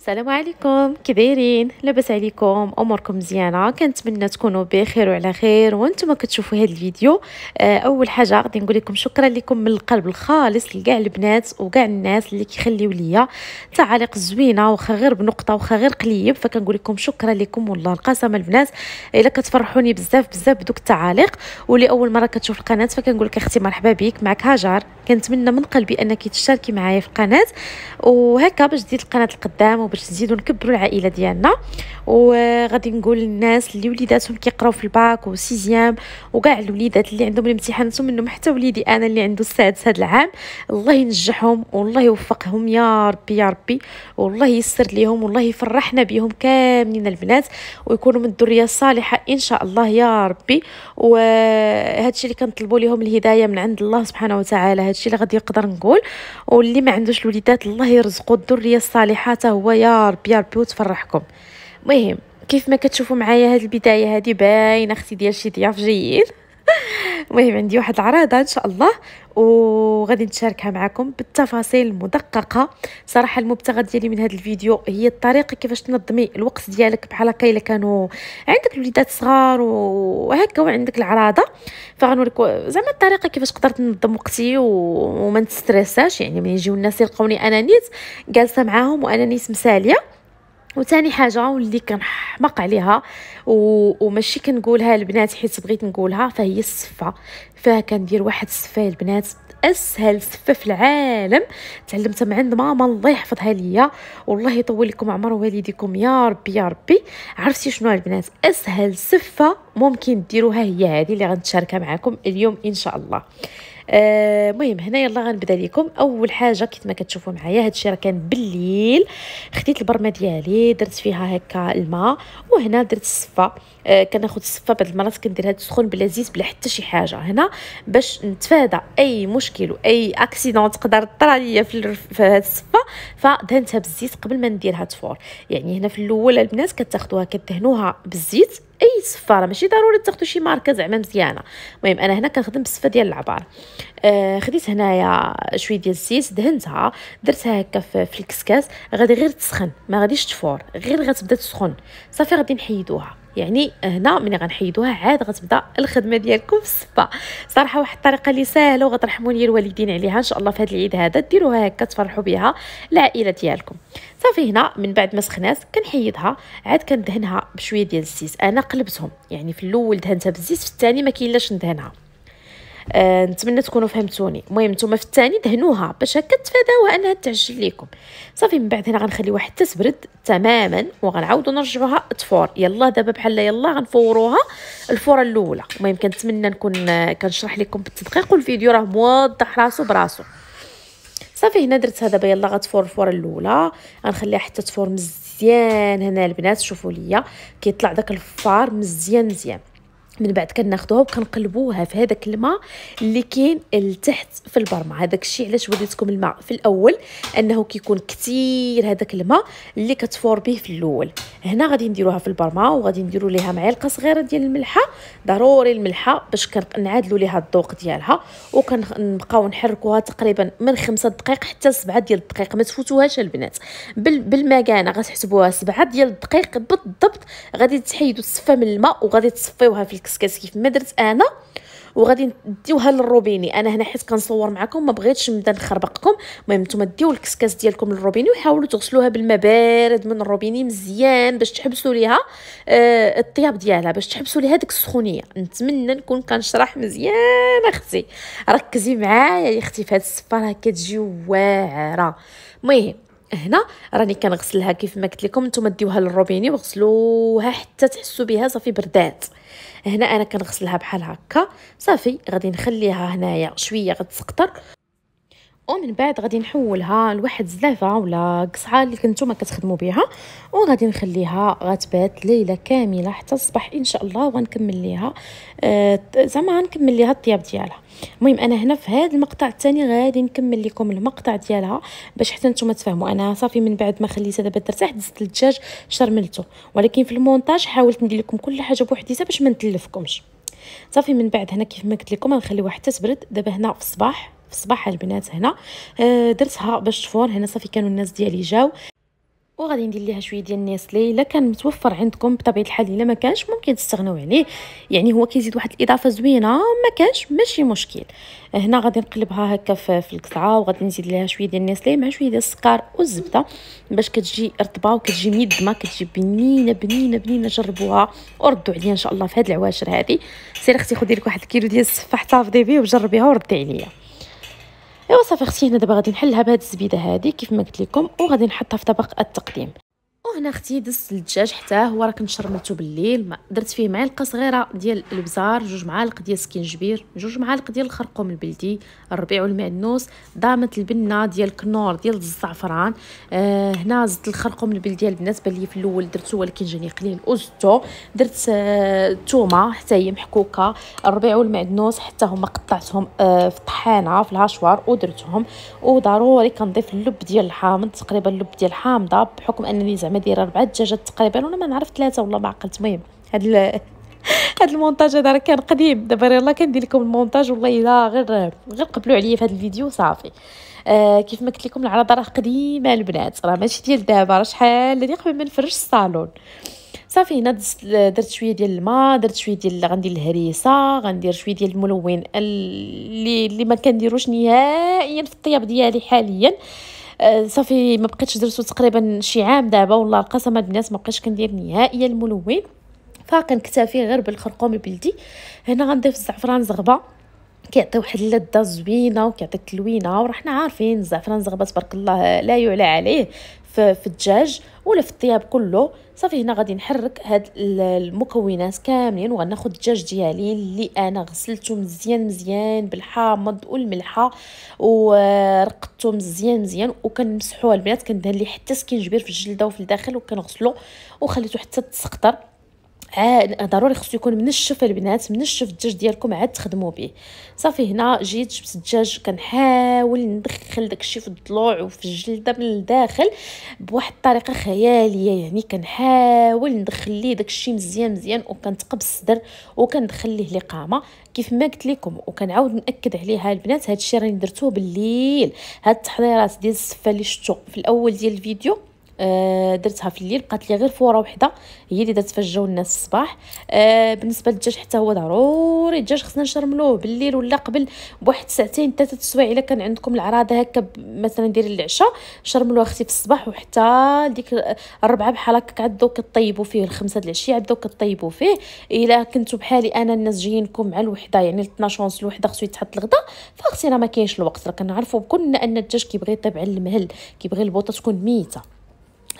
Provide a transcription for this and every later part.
السلام عليكم كدايرين لاباس عليكم اموركم مزيانه كنتمنى تكونوا بخير وعلى خير وانتم كتشوفوا هذا الفيديو آه، اول حاجه غادي نقول لكم شكرا لكم من القلب الخالص لكاع البنات وكاع الناس اللي كيخليو ليا تعاليق زوينه واخا غير بنقطه واخا غير قليب فكنقول لكم شكرا لكم والله القسم البنات الا كتفرحوني بزاف بزاف بدوك التعاليق واللي اول مره كتشوف القناه فكنقول لك اختي مرحبا بك معك هاجر كنتمنى من قلبي انك تشاركي معايا في القناه وهكا باش تزيد القناه القدام وباش نزيدو نكبروا العائله ديالنا وغادي نقول للناس اللي وليداتهم كيقراو في الباك سيزيام وكاع الوليدات اللي عندهم الامتحانات منهم حتى وليدي انا اللي عنده السادس هذا العام الله ينجحهم والله يوفقهم يا ربي يا ربي والله يسر ليهم والله يفرحنا بيهم كاملين البنات ويكونوا من الذريه الصالحه ان شاء الله يا ربي وهذا الشيء اللي كنطلبوا لهم الهدايه من عند الله سبحانه وتعالى هادشي اللي غادي نقدر نقول واللي ما عندوش الوليدات الله يرزقو الذريه الصالحه حتى هو يا ربي يا ربي وتفرحكم المهم كيف ما كتشوفوا معايا هاد البدايه هادي باينه اختي ديال شي ضياف جايين المهم عندي واحد العراضه ان شاء الله وغادي نتشاركها معكم بالتفاصيل المدققه صراحه المبتغى ديالي من هذا الفيديو هي الطريقه كيفاش تنظمي الوقت ديالك بحال هكا الا كانوا عندك الوليدات صغار وهكا وعندك العراضه فغنوريك زعما الطريقه كيفاش قدرت تنظم وقتي وما نتستريساش يعني ملي يجيو الناس يلقوني انا نيت جالسه معاهم وانا نيت مساليه وثاني حاجه واللي كنحمق عليها و... وماشي كنقولها البنات حيت بغيت نقولها فهي السفه كندير واحد السفه البنات اسهل سفه في العالم تعلمتها من عند ماما الله يحفظها ليا والله يطول لكم عمر والديكم يا ربي يا ربي عرفتي شنو البنات اسهل سفه ممكن ديروها هي هذه اللي غنتشاركها معكم اليوم ان شاء الله آه مهم هنا يلا غنبدا لكم اول حاجه كيف ما كتشوفوا معايا هادشي راه كان بالليل خديت البرمه ديالي درت فيها هكا الماء وهنا درت الصفه كناخذ آه، كناخد الصفه بعض المرات كندير هذا السخون بلا زيت بلا حتى شي حاجه هنا باش نتفادى اي مشكل واي اكسيدون تقدر طرا ليا في, في هاد الصفه فدهنتها بالزيت قبل ما نديرها تفور يعني هنا في الاول البنات كتاخدوها كدهنوها بالزيت اي صفاره ماشي ضروري تاخذوا شي ماركه زعما مزيانه المهم انا هنا كنخدم بالصفه ديال العبار آه خديت هنايا شويه ديال الزيت دهنتها درتها هكا في الكسكاس غادي غير تسخن ما غاديش تفور غير غتبدا تسخن صافي غادي نحيدوها يعني هنا ملي غنحيدوها عاد غتبدا الخدمه ديالكم في الصبا صراحه واحد الطريقه اللي ساهله وغترحموا لي الوالدين عليها ان شاء الله في هذا العيد هذا ديروها هكا تفرحوا بها العائله ديالكم صافي هنا من بعد ما سخنات كنحيدها عاد كندهنها بشويه ديال الزيت انا قلبتهم يعني في الاول دهنتها بالزيت في الثاني ما كاين ندهنها آه نتمنى تكونوا فهمتوني المهم نتوما في الثاني دهنوها باش هكا تفاداو انها تعجل ليكم صافي من بعد هنا غنخليوها حتى تبرد تماما وغنعاودو نرجعوها تفور يلا دابا بحال يلا غنفوروها الفوره الاولى المهم كنتمنى نكون كنشرح لكم بالتدقيق والفيديو راه موضح راسو براسو صافي هنا درتها هذا يلا غتفور الفوره الاولى غنخليها حتى تفور مزيان هنا البنات شوفوا ليا كيطلع داك الفار مزيان مزيان من بعد كناخذوها وكنقلبوها في هذاك الماء اللي كاين لتحت في البرمه هذاك الشيء علاش وريتكم الماء في الاول انه كيكون كثير هذاك الماء اللي كتفور به في الاول هنا غادي نديروها في البرمه وغادي نديروا ليها معلقه صغيره ديال الملحه ضروري الملحه باش كنعادلوا ليها الذوق ديالها وكنبقاو نحركوها تقريبا من خمسة دقائق حتى سبعة ديال الدقائق ما تفوتوهاش البنات بالمكانه غتحسبوها سبعة ديال الدقائق بالضبط غادي تحيدوا الصفه من الماء وغادي تصفيوها في بالعكس كيف ما درت انا وغادي نديوها للروبيني انا هنا حيت كنصور معكم ما بغيتش نبدا نخربقكم المهم نتوما ديو الكسكاس ديالكم للروبيني وحاولوا تغسلوها بالماء بارد من الروبيني مزيان باش تحبسوا ليها آه الطياب ديالها باش تحبسوا ليها ديك السخونيه نتمنى نكون كنشرح مزيان اختي ركزي معايا يا اختي في هاد السفاره راه كتجي واعره المهم هنا راني كنغسلها كيف ما قلت لكم نتوما ديوها للروبيني وغسلوها حتى تحسوا بها صافي بردات هنا انا كنغسلها بحال هكا صافي غادي نخليها هنايا شويه غتسقطر ومن بعد غادي نحولها لواحد زلافه ولا قصعه اللي كنتوما كتخدموا بها وغادي نخليها غتبات ليله كامله حتى الصباح ان شاء الله وغنكمل ليها آه زعما غنكمل ليها الطياب ديالها المهم انا هنا في هذا المقطع الثاني غادي نكمل لكم المقطع ديالها باش حتى نتوما تفهموا انا صافي من بعد ما خليتها دابا ترتاح دزت الدجاج شرملته ولكن في المونتاج حاولت ندير لكم كل حاجه بوحديتها باش ما نتلفكمش صافي من بعد هنا كيف ما قلت لكم غنخليوها حتى تبرد دابا هنا في الصباح في الصباح البنات هنا آه، درتها باش تفور هنا صافي كانوا الناس ديالي جاو وغادي ندير ليها شويه ديال النيسلي الا كان متوفر عندكم بطبيعه الحال الا ما كانش ممكن تستغناو عليه يعني هو كيزيد واحد الاضافه زوينه ما كانش ماشي مشكل آه، هنا غادي نقلبها هكا في القطعه وغادي نزيد ليها شويه ديال النيسلي مع شويه ديال السكر والزبده باش كتجي رطبه وكتجي ميدمه كتجي بنينه بنينه بنينه جربوها وردوا عليا ان شاء الله في هاد العواشر هادي سير اختي خدي لك واحد الكيلو ديال السفاح تحتفظي بيه وجربيها وردي عليا ايوا صافي اختي هنا دابا غادي نحلها بهاد الزبيده هادي كيف ما قلت لكم وغادي نحطها في طبق التقديم هنا اختي دزت الدجاج حتى هو راه كنشرملتو بالليل ما درت فيه معلقه صغيره ديال البزار جوج معالق ديال السكينجبير جوج معالق ديال الخرقوم البلدي الربيع والمعنوس ضامه البنه ديال الكنور ديال الزعفران آه هنا زدت الخرقوم البلدي البنات بان لي في الاول درتو ولكن جاني قليل وزدتو درت الثومه آه حتى هي محكوكه الربيع والمعنوس حتى هما قطعتهم آه في طحانه في الهاشوار ودرتهم وضروري كنضيف اللب ديال الحامض تقريبا اللب ديال الحامضه بحكم انني زعما كبيره اربعه دجاجات تقريبا وانا ما نعرف ثلاثه والله ما عقلت المهم هاد هاد المونتاج هذا راه كان قديم دابا يلاه كندير لكم المونتاج والله الا غير غير قبلوا عليا في هذا الفيديو صافي آه كيف ما قلت لكم العرض راه قديمه البنات راه ماشي ديال دابا راه شحال هذه قبل ما نفرش الصالون صافي هنا درت شويه ديال الماء درت شويه ديال غندير الهريسه غندير شويه ديال الملون اللي اللي ما كنديروش نهائيا في الطياب ديالي حاليا آه، صافي ما بقيتش درتو تقريبا شي عام دابا والله هاد البنات ما بقيتش كندير نهائيا الملون فكنكتفي غير بالخرقوم البلدي هنا غنضيف الزعفران زغبه كيعطي واحد اللذه زوينه وكيعطي تلوينه وراحنا عارفين الزعفران زغبه تبارك الله لا يعلى عليه في, في الدجاج ولا في الطياب كله صافي هنا غادي نحرك هاد المكونات كاملين وغناخد الدجاج ديالي اللي انا غسلته مزيان مزيان بالحامض والملحه ورقدته مزيان مزيان وكنمسحوه البنات كندهن ليه حتى سكينجبير في الجلده وفي الداخل وكنغسلو وخليته حتى تسقطر عاد ضروري خصو يكون منشف البنات منشف الدجاج ديالكم عاد تخدموا به صافي هنا جيت جبت الدجاج كنحاول ندخل داكشي في الضلوع وفي الجلده من الداخل بواحد الطريقه خياليه يعني كنحاول ندخل ليه داكشي مزيان مزيان وكنتقب الصدر وكندخل ليه لقامه كيف ما قلت لكم وكنعاود ناكد عليها البنات هادشي راني درتوه بالليل هاد التحضيرات ديال السفه اللي شفتو في الاول ديال الفيديو آه، درتها في الليل بقات لي غير فوره وحده هي اللي درت فجاو الناس الصباح آه بالنسبه للدجاج حتى هو ضروري الدجاج خصنا نشرملوه بالليل ولا قبل بواحد ساعتين ثلاثه السوايع الا كان عندكم العراضه هكا مثلا ديال العشاء شرملوه اختي في الصباح وحتى ديك الربعه بحال هكاك عاد طيبوا فيه الخمسه د العشيه عاد طيبوا فيه الا كنتو بحالي انا الناس جايينكم مع الوحده يعني 12 الوحده خصو يتحط الغدا فاختي راه ما كاينش الوقت راه كنعرفوا كلنا ان الدجاج كيبغي يطيب على المهل كيبغي البوطه تكون ميته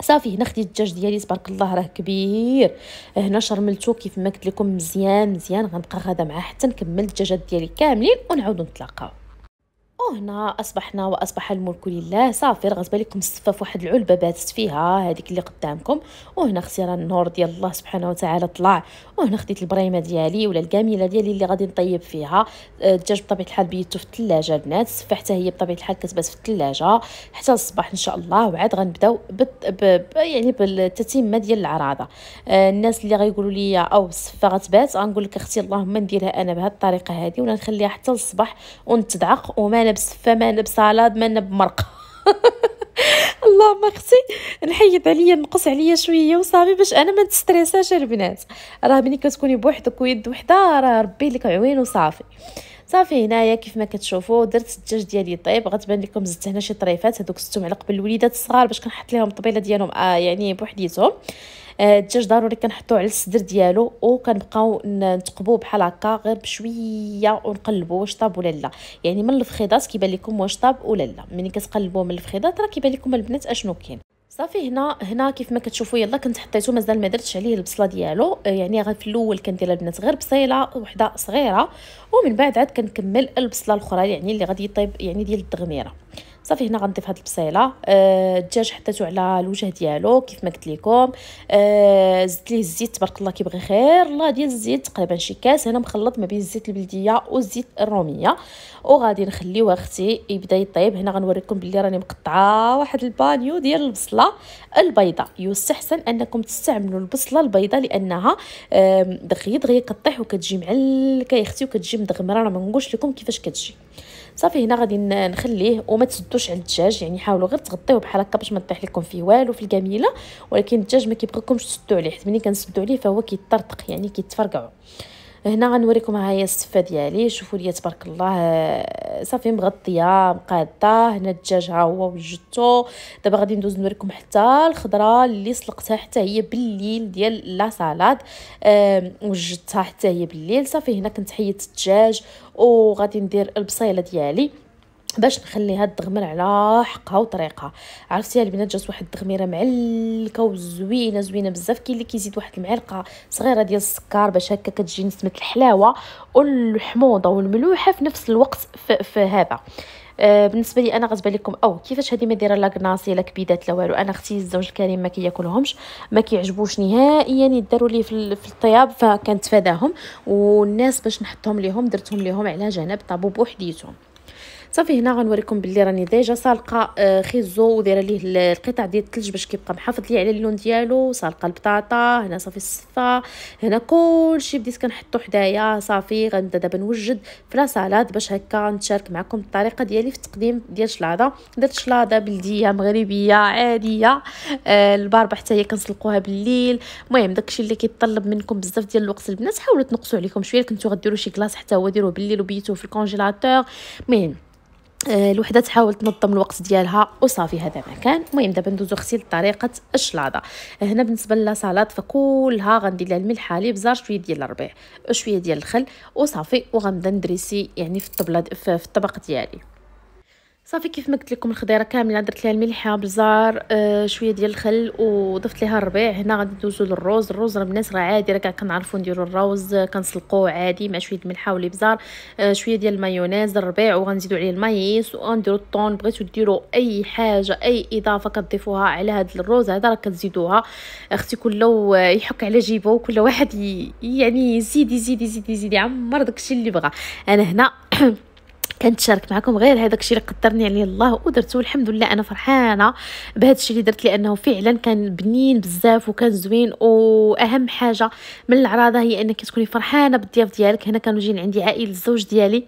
صافي هنا خديت الدجاج ديالي تبارك الله راه كبير هنا شرملته كيف ما قلت لكم مزيان مزيان غنبقى غادا معاه حتى نكمل الدجاجات ديالي كاملين ونعاودو نتلاقاو وهنا اصبحنا واصبح الملك لله صافي رغت بالكم في واحد العلبه باتت فيها هذيك اللي قدامكم وهنا اختي راه النور ديال الله سبحانه وتعالى طلع وهنا خديت البريمه ديالي ولا الكاميله ديالي اللي غادي نطيب فيها الدجاج آه، بطبيعه الحال بيته في الثلاجه البنات السفه حتى هي بطبيعه الحال كتبات في الثلاجه حتى الصباح ان شاء الله وعاد غنبداو يعني بالتتمه ديال العراضه آه، الناس اللي غيقولوا لي او الصفه غتبات غنقول لك اختي اللهم نديرها انا بهذه الطريقه هذه ولا نخليها حتى للصباح ونتدعق وما مانا بسفه مانا بسالاد مانا بمرقه اللهم اختي نحيد عليا نقص عليا شويه وصافي باش انا ما نستريساش البنات راه ملي كتكوني بوحدك ويد وحده راه ربي لك عوين وصافي صافي هنايا كيف ما كتشوفوا درت الدجاج ديالي طيب غتبان لكم زدت هنا شي طريفات هذوك ستهم على قبل الوليدات الصغار باش كنحط لهم الطبيله ديالهم آه يعني بوحديتهم الدجاج ضروري كنحطوه على الصدر ديالو وكنبقاو نتقبوه بحال هكا غير بشويه ونقلبوه واش طاب ولا لا يعني من الفخيضات كيبان لكم واش طاب ولا لا ملي كتقلبوه من الفخيضات راه كيبان لكم البنات اشنو كاين صافي هنا هنا كيف ما كتشوفوا يلا كنت حطيته مازال ما درتش عليه البصله ديالو آه، يعني غير في الاول كندير البنات غير بصيله وحده صغيره ومن بعد عاد كنكمل البصله الاخرى يعني اللي غادي يطيب يعني ديال الدغميره صافي هنا غنضيف هاد البصيله آه، الدجاج حطيته على الوجه ديالو كيف ما قلت لكم آه، زدت ليه الزيت تبارك الله كيبغي خير الله ديال الزيت تقريبا شي كاس هنا مخلط ما بين الزيت البلديه والزيت الروميه وغادي نخليوه اختي يبدا يطيب هنا غنوريكم بلي راني مقطعه واحد البانيو ديال البصله البيضاء يستحسن انكم تستعملوا البصله البيضاء لانها دغيا دغيا كطيح وكتجي معلكه يا اختي وكتجي مدغمره راه ما نقولش لكم كيفاش كتجي صافي هنا غادي نخليه وما تسدوش على الدجاج يعني حاولوا غير تغطيوه بحال هكا باش ما تطيح لكم فيه والو في الكميله ولكن الدجاج ما كيبغيكمش تسدوا عليه حيت ملي كنسدوا عليه فهو كيطرطق يعني كيتفرقعوا هنا غنوريكم معايا الصفه ديالي شوفوا لي تبارك الله صافي مغطيه مقاده هنا الدجاج ها هو وجدته دابا غادي ندوز نوريكم حتى الخضره اللي سلقتها حتى هي بالليل ديال لا سالاد وجدتها حتى هي بالليل صافي هنا كنت حيدت الدجاج وغادي ندير البصيله ديالي باش نخلي هاد الدغمر على حقها وطريقها عرفتي البنات جات واحد الدغميره معلكه وزوينه زوينه بزاف كاين اللي كيزيد واحد المعلقه صغيره ديال السكر باش هكا كتجي نسمه الحلاوه والحموضه والملوحه في نفس الوقت في, هذا آه بالنسبه لي انا غتبان لكم او كيفاش هذه ما دايره لا كناسي لا كبيدات لا والو انا اختي الزوج الكريم ما كياكلهمش ما كيعجبوش نهائيا يداروا لي في, الطياب فكنتفاداهم والناس باش نحطهم ليهم درتهم ليهم على جنب طابو بوحديتهم صافي هنا غنوريكم باللي راني ديجا سالقه آه، خيزو ودايره ليه القطع ديال الثلج باش كيبقى محافظ ليه على اللون ديالو سالقه البطاطا هنا صافي الصفه هنا كلشي بديت كنحطو حدايا صافي غنبدا دابا نوجد في لا سالاد باش هكا نتشارك معكم الطريقه ديالي في التقديم ديال شلاضه درت شلاضه بلديه مغربيه عاديه آه، الباربه حتى هي كنسلقوها بالليل المهم داكشي اللي كيتطلب منكم بزاف ديال الوقت البنات حاولوا تنقصوا عليكم شويه كنتو غديروا شي كلاص حتى هو ديروه بالليل وبيتوه في الكونجيلاتور المهم آه، الوحده تحاول تنظم الوقت ديالها وصافي هذا ما كان المهم دابا ندوزو اختي لطريقه الشلاضه آه، هنا بالنسبه للسلطه فكلها غندير لها الملح حليب زار شويه ديال الربيع وشويه ديال الخل وصافي وغنبدا ندريسي يعني في الطبله في الطبق ديالي صافي كيف ما قلت لكم الخضيره كامله درت لها الملحه بزار آه شويه ديال الخل وضفت لها الربيع هنا غادي ندوزو للروز الروز راه الناس راه عادي راه كنعرفو نديرو الروز كنسلقوه عادي مع شويه الملحه والابزار آه شويه ديال المايونيز الربيع وغنزيدو عليه المايس وغنديرو الطون بغيتو ديرو اي حاجه اي اضافه كتضيفوها على هذا الروز هذا راه كتزيدوها اختي كله يحك على جيبه وكل واحد يعني يزيد يزيد يزيد يزيد يعمر داكشي اللي بغا انا هنا كنتشارك شارك معكم غير هذاك الشيء اللي قدرني عليه يعني الله ودرته والحمد لله انا فرحانه بهذا الشيء اللي درت لانه فعلا كان بنين بزاف وكان زوين واهم حاجه من العراضه هي انك تكوني فرحانه بالضياف ديالك هنا كانوا جايين عندي عائله الزوج ديالي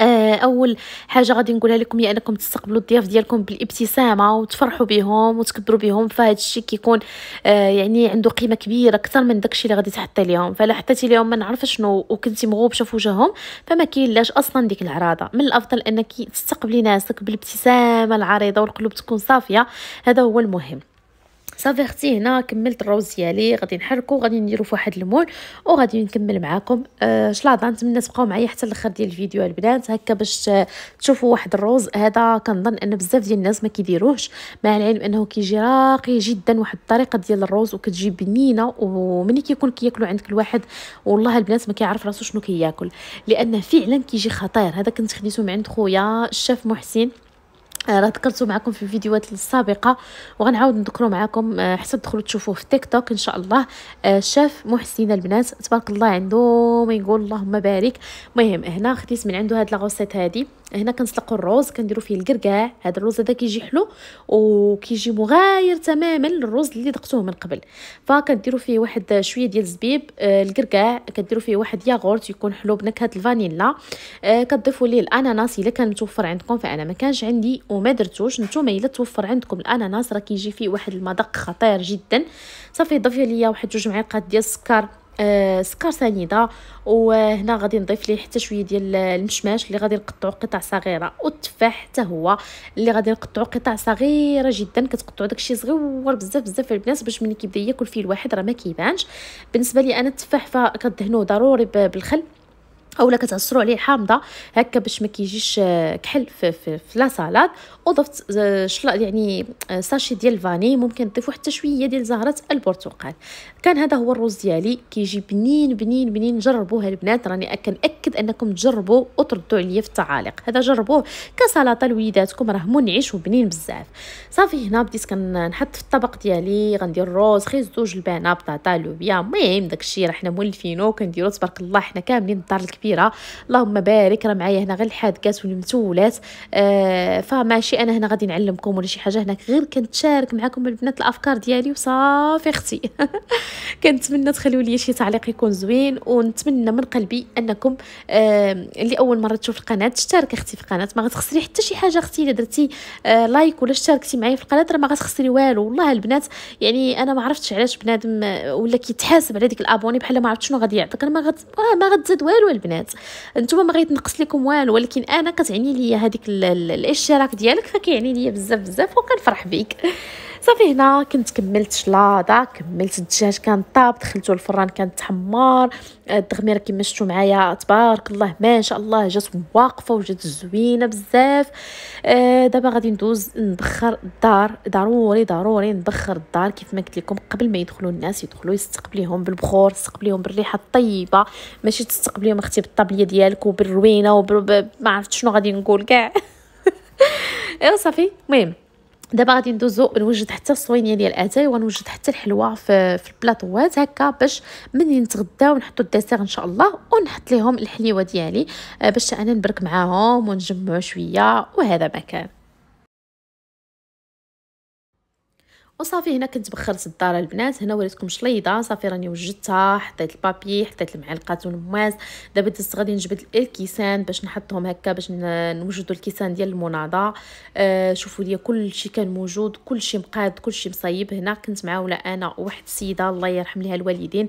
آه، اول حاجه غادي نقولها لكم هي انكم تستقبلوا الضياف ديالكم بالابتسامه وتفرحوا بهم وتكبروا بهم فهاد الشيء كيكون آه يعني عنده قيمه كبيره اكثر من داكشي اللي غادي تحطي لهم فلا حطيتي لهم ما نعرف شنو وكنتي مغوبشه في وجههم فما كاينلاش اصلا ديك العراضه من الافضل انك تستقبلي ناسك بالابتسامه العريضه والقلوب تكون صافيه هذا هو المهم صافي اختي هنا كملت الروز ديالي غادي نحركو غادي نديرو فواحد المول وغادي نكمل معاكم آه شلاضه نتمنى تبقاو معايا حتى الاخر ديال الفيديو البنات هكا باش تشوفوا واحد الروز هذا كنظن ان بزاف ديال الناس ما كيديروهش مع العلم انه كيجي راقي جدا واحد الطريقه ديال الروز وكتجي بنينه وملي كيكون كياكلو عندك الواحد والله البنات ما كيعرف راسو شنو كياكل لانه فعلا كيجي خطير هذا كنت خديته من عند خويا الشاف محسن آه، راه ذكرته معكم في الفيديوهات السابقه وغنعاود نذكره معكم آه، حتى تدخلوا تشوفوه في تيك توك ان شاء الله آه، شاف محسن البنات تبارك الله عنده ما يقول اللهم بارك المهم هنا خديت من عنده هاد لاغوسيت هادي هنا كنسلقوا الروز كنديروا فيه الكركاع هذا الروز هذا كيجي حلو وكيجي مغاير تماما للروز اللي دقتوه من قبل فكنديروا فيه واحد شويه ديال الزبيب آه الكركاع كديروا فيه واحد ياغورت يكون حلو بنكهه الفانيلا آه كتضيفوا ليه الاناناس الا كان متوفر عندكم فانا ما كانش عندي وما درتوش نتوما الا توفر عندكم الاناناس راه كيجي فيه واحد المذاق خطير جدا صافي ضيفي ليا واحد جوج معالق ديال السكر آه سكر سنيده وهنا غادي نضيف ليه حتى شويه ديال المشماش اللي غادي نقطعو قطع صغيره والتفاح حتى هو اللي غادي نقطعو قطع صغيره جدا كتقطعو داكشي صغير بزاف بزاف البنات باش ملي كيبدا ياكل فيه الواحد راه ما كيبانش بالنسبه لي انا التفاح فكدهنوه ضروري بالخل اولا كتعصروا عليه حامضه هكا باش ما كيجيش آه، كحل في, في, في لا سالاد وضفت آه، شلا يعني آه، ساشي ديال الفاني ممكن تضيفوا حتى شويه ديال زهره البرتقال كان هذا هو الرز ديالي كيجي بنين بنين بنين جربوه البنات راني كنأكد انكم تجربوا وتردوا عليا في التعاليق هذا جربوه كسلطه لوليداتكم راه منعش وبنين بزاف صافي هنا بديت كنحط في الطبق ديالي غندير الرز خيز دوج البانه بطاطا لوبيا المهم داكشي راه حنا مولفينو كنديرو تبارك الله حنا كاملين الدار الكبير كبيره اللهم بارك راه معايا هنا غير الحادقات والمتولات آه فماشي انا هنا غادي نعلمكم ولا شي حاجه هناك غير كنتشارك معكم البنات الافكار ديالي وصافي اختي كنتمنى تخليو لي شي تعليق يكون زوين ونتمنى من قلبي انكم آه اللي اول مره تشوف القناه تشترك اختي في القناه ما غتخسري حتى شي حاجه اختي الا درتي آه لايك ولا اشتركتي معايا في القناه راه ما غتخسري والو والله البنات يعني انا ما عرفتش علاش بنادم آه، ولا كيتحاسب على ديك الابوني بحال ما عرفت شنو غادي يعطيك انا ما غت آه، ما غتزاد والو البنات البنات نتوما ما نقص لكم والو ولكن انا كتعني لي هذيك الاشتراك ديالك فكيعني لي بزاف بزاف وكنفرح بيك صافي هنا كنت كملت شلاضه كملت الدجاج كان طاب دخلتو الفران كان تحمر آه، الدغميره كيما شفتوا معايا تبارك الله ما شاء الله جات واقفه وجات زوينه بزاف آه، دابا غادي ندوز ندخر الدار ضروري ضروري ندخر الدار كيف ما قلت لكم قبل ما يدخلوا الناس يدخلوا يستقبليهم بالبخور يستقبليهم بالريحه الطيبه ماشي تستقبليهم اختي بالطابليه ديالك وبالروينه وما عرفت شنو غادي نقول كاع ايوا صافي المهم دابا غادي ندوزو نوجد حتى الصوينيه ديال اتاي ونوجد حتى الحلوى في في البلاطوات هكا باش ملي نتغداو ونحطو الديسير ان شاء الله ونحط ليهم الحليوه ديالي آه، باش انا نبرك معاهم ونجمعو شويه وهذا ما كان وصافي هنا كنت بخرت الدار البنات هنا وريتكم شليضه صافي راني وجدتها حطيت البابي حطيت المعلقات والمواز دابا دزت غادي نجبد الكيسان باش نحطهم هكا باش نوجدوا الكيسان ديال المناضه آه شوفوا لي كلشي كان موجود كلشي مقاد كلشي مصايب هنا كنت معاوله انا واحد السيده الله يرحم لها الوالدين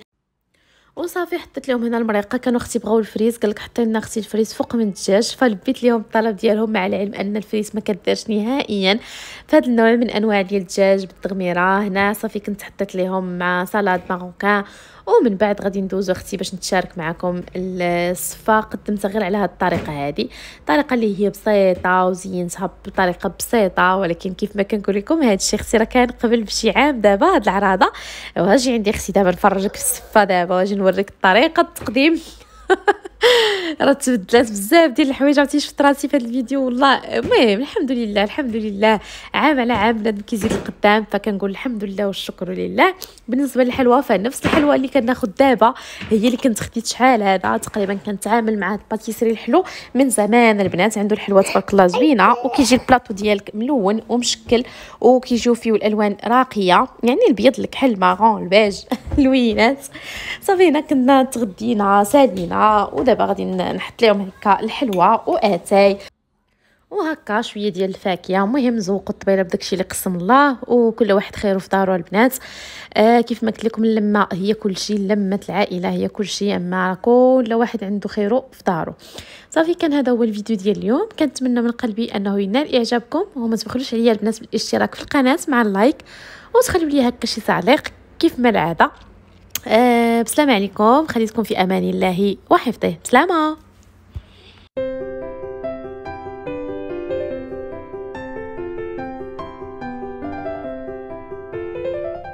وصافي حطيت لهم هنا المريقه كانوا اختي بغاو الفريز قال لك حطي لنا اختي الفريز فوق من الدجاج فلبيت لهم الطلب ديالهم مع العلم ان الفريز ما كدارش نهائيا فهاد النوع من انواع ديال الدجاج بالتغميره هنا صافي كنت حطيت لهم مع سلطه ماروكان ومن بعد غادي ندوزو اختي باش نتشارك معكم الصفه قدمتها غير على هاد الطريقه هادي الطريقه اللي هي بسيطه وزينتها بطريقه بسيطه ولكن كيف ما كنقول لكم هاد الشيء اختي راه كان قبل بشي عام دابا هاد العراضه واجي عندي اختي دابا نفرجك في الصفه دابا واجي نوريك طريقه التقديم راه تبدلات بزاف ديال الحوايج عرفتي شفت راسي في هذا الفيديو والله المهم الحمد لله الحمد لله عام على عام بنادم كيزيد القدام فكنقول الحمد لله والشكر لله بالنسبه للحلوى فنفس الحلوى اللي كناخذ دابا هي اللي كنت خديت شحال هذا تقريبا كنتعامل مع الباتيسري الحلو من زمان البنات عنده الحلوى تبارك الله زوينه وكيجي البلاطو ديالك ملون ومشكل وكيجيو فيه الالوان راقيه يعني البيض الكحل المارون البيج اللوينات صافي هنا كنا تغدينا سالينا ودابا غادي نحط لهم هكا الحلوه واتاي وهكا شويه ديال الفاكهه المهم زوقوا الطبيله بداكشي اللي قسم الله وكل واحد خير في دارو البنات آه كيف ما قلت لكم اللمه هي كلشي لمه العائله هي كلشي اما كل واحد عنده خيرو في دارو صافي كان هذا هو الفيديو ديال اليوم كنتمنى من قلبي انه ينال اعجابكم وما تبخلوش عليا البنات بالاشتراك في القناه مع اللايك وتخليو لي هكا شي تعليق كيف ما العاده أه بسلام عليكم خليتكم في امان الله وحفظه بسلامه